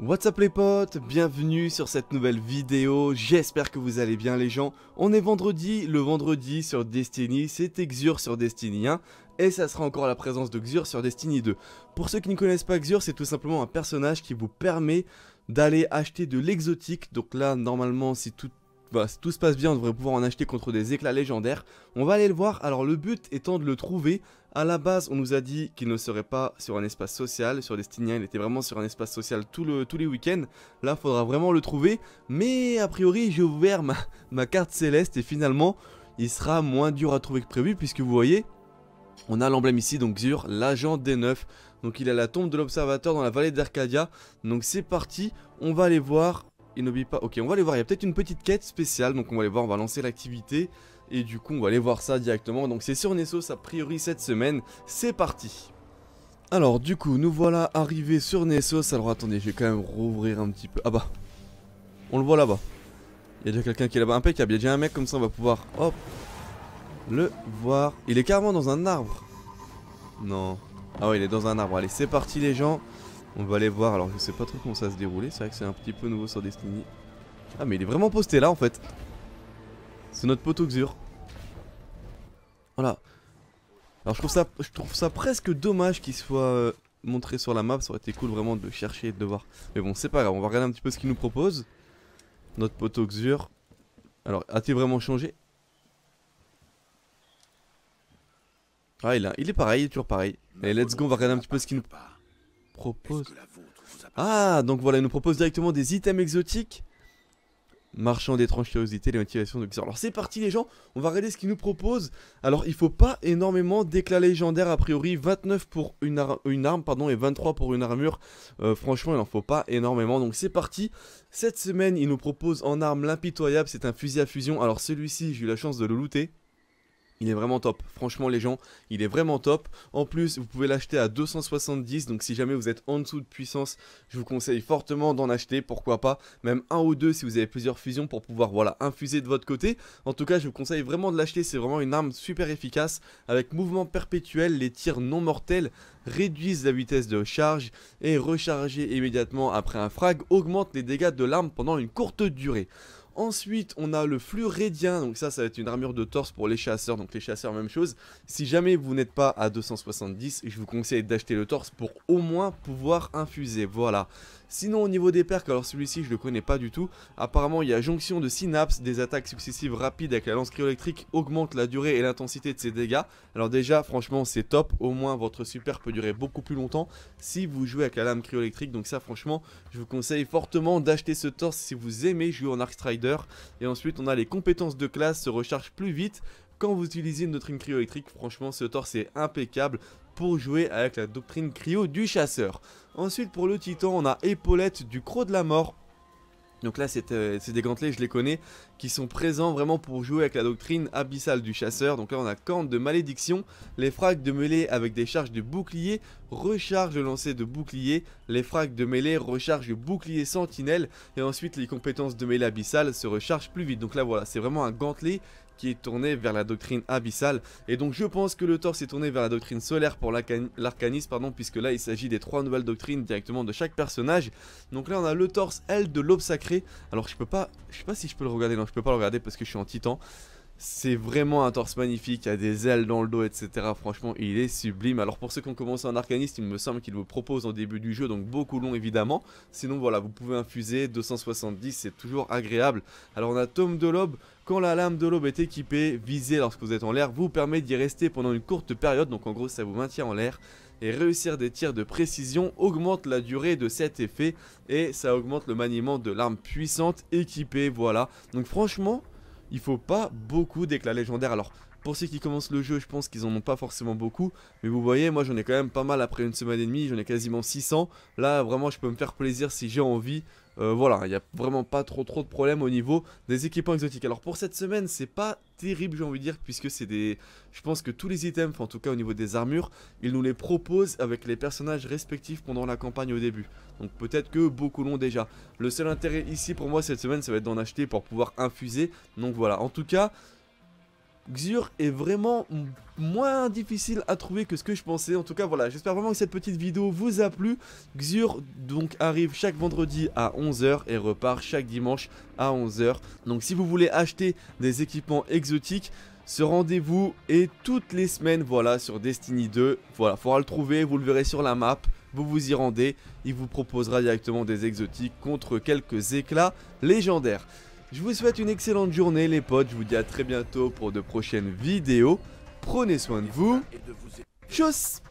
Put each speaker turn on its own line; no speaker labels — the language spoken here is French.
What's up les potes, bienvenue sur cette nouvelle vidéo, j'espère que vous allez bien les gens. On est vendredi, le vendredi sur Destiny, c'est Exur sur Destiny 1, et ça sera encore la présence de Xur sur Destiny 2. Pour ceux qui ne connaissent pas Xur, c'est tout simplement un personnage qui vous permet d'aller acheter de l'exotique, donc là normalement c'est tout bah, si tout se passe bien, on devrait pouvoir en acheter contre des éclats légendaires. On va aller le voir, alors le but étant de le trouver. À la base, on nous a dit qu'il ne serait pas sur un espace social, sur Destinia, il était vraiment sur un espace social tous les week-ends. Là, faudra vraiment le trouver, mais a priori, j'ai ouvert ma, ma carte céleste et finalement, il sera moins dur à trouver que prévu, puisque vous voyez, on a l'emblème ici, donc Xur, l'agent des neufs. Donc il a la tombe de l'observateur dans la vallée d'Arcadia. Donc c'est parti, on va aller voir il n'oublie pas. Ok, on va aller voir, il y a peut-être une petite quête spéciale, donc on va aller voir, on va lancer l'activité. Et du coup, on va aller voir ça directement. Donc c'est sur Nessos, a priori cette semaine. C'est parti Alors du coup, nous voilà arrivés sur Nessos. Alors attendez, je vais quand même rouvrir un petit peu. Ah bah, on le voit là-bas. Il y a déjà quelqu'un qui est là-bas, impeccable. Il y a déjà un mec comme ça, on va pouvoir, hop, le voir. Il est carrément dans un arbre. Non. Ah ouais, il est dans un arbre. Allez, c'est parti les gens. On va aller voir, alors je sais pas trop comment ça se dérouler, c'est vrai que c'est un petit peu nouveau sur Destiny. Ah mais il est vraiment posté là en fait C'est notre pote Voilà. Alors je trouve ça, je trouve ça presque dommage qu'il soit euh, montré sur la map, ça aurait été cool vraiment de chercher et de voir. Mais bon c'est pas grave, on va regarder un petit peu ce qu'il nous propose. Notre pote Alors a-t-il vraiment changé Ah il, il est pareil, il est toujours pareil. Mais let's go, on va regarder un petit peu ce qu'il nous propose... Ah, donc voilà, il nous propose directement des items exotiques. Marchand d'étranges curiosités, les motivations de Alors c'est parti les gens, on va regarder ce qu'il nous propose. Alors il faut pas énormément d'éclat légendaire a priori, 29 pour une, une, arme pardon, et 23 pour une armure. Euh, franchement il en faut pas énormément, donc c'est parti. Cette semaine il nous propose en arme l'impitoyable, c'est un fusil à fusion. Alors celui-ci j'ai eu la chance de le looter. Il est vraiment top. Franchement, les gens, il est vraiment top. En plus, vous pouvez l'acheter à 270. Donc, si jamais vous êtes en dessous de puissance, je vous conseille fortement d'en acheter. Pourquoi pas Même un ou deux si vous avez plusieurs fusions pour pouvoir voilà infuser de votre côté. En tout cas, je vous conseille vraiment de l'acheter. C'est vraiment une arme super efficace avec mouvement perpétuel. Les tirs non mortels réduisent la vitesse de charge et recharger immédiatement après un frag augmente les dégâts de l'arme pendant une courte durée. Ensuite, on a le rédien donc ça, ça va être une armure de torse pour les chasseurs, donc les chasseurs, même chose. Si jamais vous n'êtes pas à 270, je vous conseille d'acheter le torse pour au moins pouvoir infuser, voilà. Sinon, au niveau des percs alors celui-ci, je le connais pas du tout. Apparemment, il y a jonction de synapses, des attaques successives rapides avec la lance cryoélectrique augmente la durée et l'intensité de ses dégâts. Alors déjà, franchement, c'est top, au moins votre super peut durer beaucoup plus longtemps si vous jouez avec la lame cryoélectrique, donc ça, franchement, je vous conseille fortement d'acheter ce torse si vous aimez jouer en Arc Strider et ensuite, on a les compétences de classe se rechargent plus vite quand vous utilisez une doctrine cryo électrique. Franchement, ce torse est impeccable pour jouer avec la doctrine cryo du chasseur. Ensuite, pour le titan, on a épaulette du croc de la mort. Donc là, euh, c'est des gantelets, je les connais, qui sont présents vraiment pour jouer avec la doctrine abyssale du chasseur. Donc là, on a corne de malédiction, les frags de mêlée avec des charges de bouclier recharge le lancer de bouclier, les frags de mêlée recharge le bouclier sentinelle et ensuite les compétences de mêlée abyssale se rechargent plus vite. Donc là voilà, c'est vraiment un gantelet qui est tourné vers la doctrine abyssale. Et donc je pense que le torse est tourné vers la doctrine solaire pour l'arcanisme, pardon, puisque là il s'agit des trois nouvelles doctrines directement de chaque personnage. Donc là on a le torse, elle, de l'aube sacrée. Alors je peux pas, je sais pas si je peux le regarder, non je peux pas le regarder parce que je suis en titan. C'est vraiment un torse magnifique, Il a des ailes dans le dos, etc. Franchement, il est sublime. Alors pour ceux qui ont commencé en arcaniste, il me semble qu'il vous propose en début du jeu, donc beaucoup long évidemment. Sinon, voilà, vous pouvez infuser 270, c'est toujours agréable. Alors on a Tome de l'Aube. Quand la lame de l'aube est équipée, visée lorsque vous êtes en l'air vous permet d'y rester pendant une courte période, donc en gros ça vous maintient en l'air et réussir des tirs de précision augmente la durée de cet effet et ça augmente le maniement de l'arme puissante équipée, voilà. Donc franchement, il faut pas beaucoup d'éclats légendaires. Alors, pour ceux qui commencent le jeu, je pense qu'ils en ont pas forcément beaucoup. Mais vous voyez, moi j'en ai quand même pas mal après une semaine et demie, j'en ai quasiment 600. Là, vraiment, je peux me faire plaisir si j'ai envie. Euh, voilà, il n'y a vraiment pas trop trop de problèmes au niveau des équipements exotiques. Alors pour cette semaine, c'est pas terrible, j'ai envie de dire, puisque c'est des... Je pense que tous les items, en tout cas au niveau des armures, ils nous les proposent avec les personnages respectifs pendant la campagne au début. Donc peut-être que beaucoup l'ont déjà. Le seul intérêt ici pour moi cette semaine, ça va être d'en acheter pour pouvoir infuser. Donc voilà, en tout cas... Xur est vraiment moins difficile à trouver que ce que je pensais. En tout cas, voilà, j'espère vraiment que cette petite vidéo vous a plu. Xur, donc, arrive chaque vendredi à 11h et repart chaque dimanche à 11h. Donc, si vous voulez acheter des équipements exotiques, ce rendez-vous est toutes les semaines, voilà, sur Destiny 2. Voilà, faudra le trouver, vous le verrez sur la map vous vous y rendez, il vous proposera directement des exotiques contre quelques éclats légendaires. Je vous souhaite une excellente journée les potes, je vous dis à très bientôt pour de prochaines vidéos. Prenez soin de vous. Tchuss